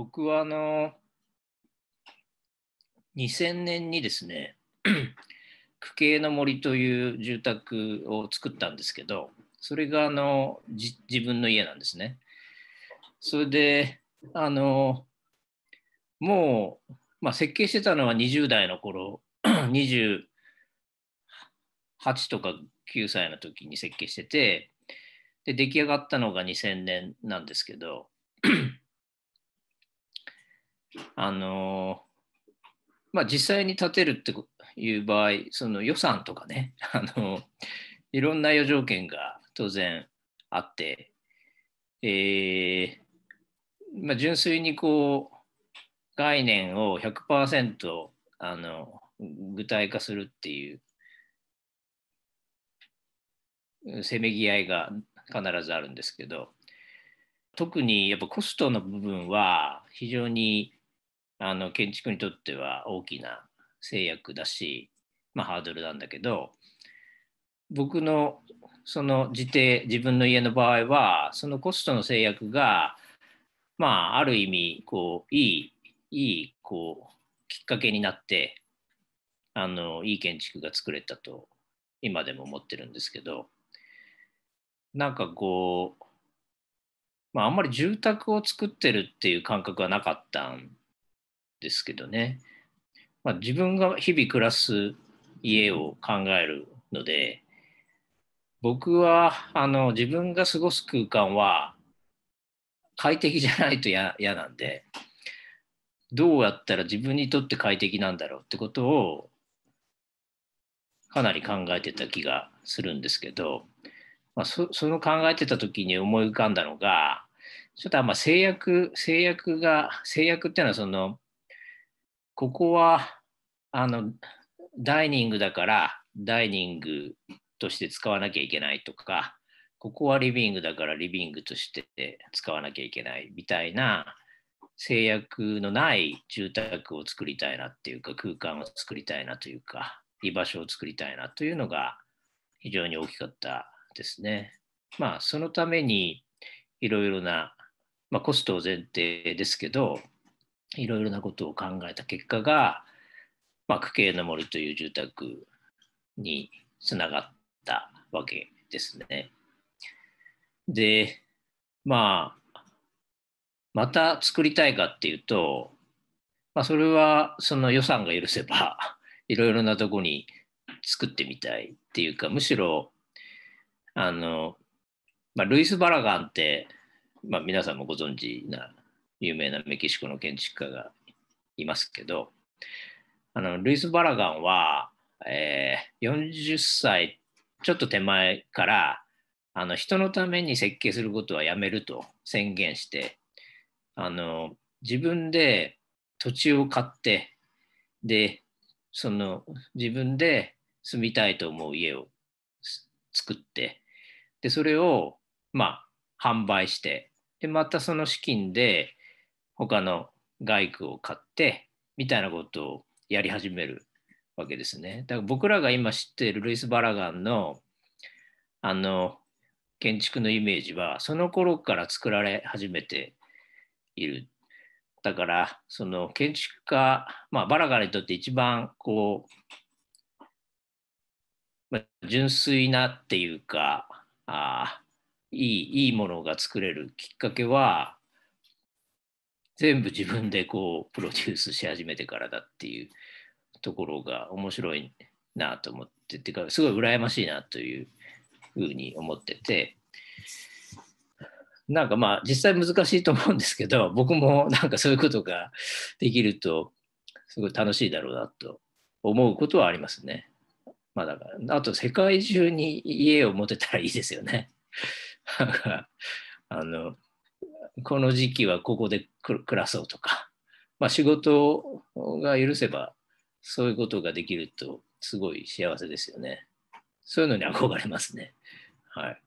僕はあの、2000年にですね、区 景の森という住宅を作ったんですけど、それがあの自分の家なんですね。それで、あの、もう、まあ、設計してたのは20代の頃、28 とか9歳の時に設計してて、で出来上がったのが2000年なんですけど、あのまあ、実際に建てるっていう場合、その予算とかね、あのいろんな余剰件が当然あって、えー、まあ、純粋にこう概念を100%あの具体化するっていうせめぎ合いが必ずあるんですけど特にやっぱコストの部分は非常にあの建築にとっては大きな制約だし、まあ、ハードルなんだけど僕のその自邸自分の家の場合はそのコストの制約がまあある意味こういいいいこうきっかけになってあのいい建築が作れたと今でも思ってるんですけどなんかこう、まあ、あんまり住宅を作ってるっていう感覚はなかったんですけどね、まあ、自分が日々暮らす家を考えるので僕はあの自分が過ごす空間は快適じゃないと 嫌なんでどうやったら自分にとって快適なんだろうってことをかなり考えてた気がするんですけど、まあ、そその考えてた時に思い浮かんだのがちょっとあんま制約制約が制約っていうのはそのここは、あの、ダイニングだから、ダイニングとして使わなきゃいけないとか、ここはリビングだからリビングとして使わなきゃいけないみたいな制約のない住宅を作りたいなっていうか、空間を作りたいなというか、居場所を作りたいなというのが非常に大きかったですね。まあ、そのためにいろいろな、まあ、コストを前提ですけど、いろいろなことを考えた結果が、まあ、区形の森という住宅につながったわけですね。で、まあ、また作りたいかっていうと、まあ、それはその予算が許せば いろいろなとこに作ってみたいっていうかむしろあの、まあ、ルイス・バラガンって、まあ、皆さんもご存知な有名なメキシコの建築家がいますけど、あのルイス・バラガンは、えー、40歳ちょっと手前からあの人のために設計することはやめると宣言してあの自分で土地を買ってでその自分で住みたいと思う家を作ってでそれをまあ販売してでまたその資金で他の外区を買ってみたいなことをやり始めるわけですね。だから僕らが今知っているルイス・バラガンのあの建築のイメージはその頃から作られ始めている。だからその建築家、まあ、バラガンにとって一番こう、まあ、純粋なっていうかあいいいいものが作れるきっかけは全部自分でこうプロデュースし始めてからだっていうところが面白いなと思っててかすごい羨ましいなというふうに思っててなんかまあ実際難しいと思うんですけど 僕もなんかそういうことができるとすごい楽しいだろうなと思うことはありますね。まあ、だからあと世界中に家を持てたらいいですよね。あのこの時期はここで暮らそうとか、まあ、仕事が許せばそういうことができるとすごい幸せですよね。そういうのに憧れますね。はい。